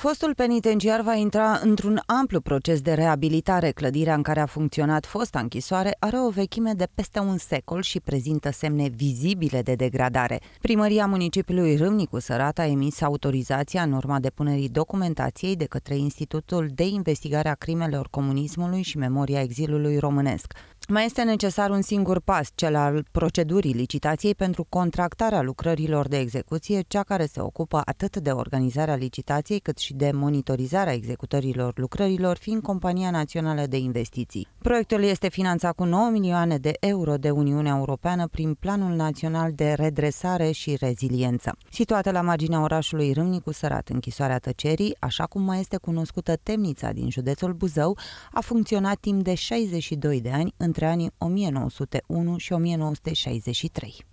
Fostul penitenciar va intra într-un amplu proces de reabilitare. Clădirea în care a funcționat fosta închisoare are o vechime de peste un secol și prezintă semne vizibile de degradare. Primăria municipiului Râmnicu Sărat a emis autorizația în urma depunerii documentației de către Institutul de Investigare a Crimelor Comunismului și Memoria Exilului Românesc. Mai este necesar un singur pas, cel al procedurii licitației pentru contractarea lucrărilor de execuție, cea care se ocupă atât de organizarea licitației cât și de monitorizarea executărilor lucrărilor, fiind Compania Națională de Investiții. Proiectul este finanțat cu 9 milioane de euro de Uniunea Europeană prin Planul Național de Redresare și Reziliență. Situată la marginea orașului Râmnicu Sărat, închisoarea tăcerii, așa cum mai este cunoscută temnița din județul Buzău, a funcționat timp de 62 de ani între anii 1901 și 1963.